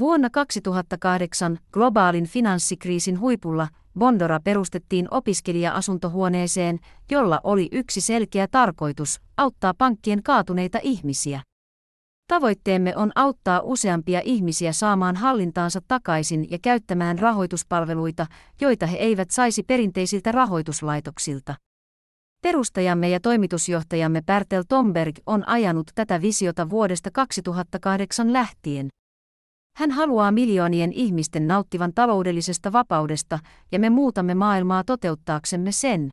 Vuonna 2008 globaalin finanssikriisin huipulla Bondora perustettiin opiskelija-asuntohuoneeseen, jolla oli yksi selkeä tarkoitus, auttaa pankkien kaatuneita ihmisiä. Tavoitteemme on auttaa useampia ihmisiä saamaan hallintaansa takaisin ja käyttämään rahoituspalveluita, joita he eivät saisi perinteisiltä rahoituslaitoksilta. Perustajamme ja toimitusjohtajamme Pärtel Tomberg on ajanut tätä visiota vuodesta 2008 lähtien. Hän haluaa miljoonien ihmisten nauttivan taloudellisesta vapaudesta ja me muutamme maailmaa toteuttaaksemme sen.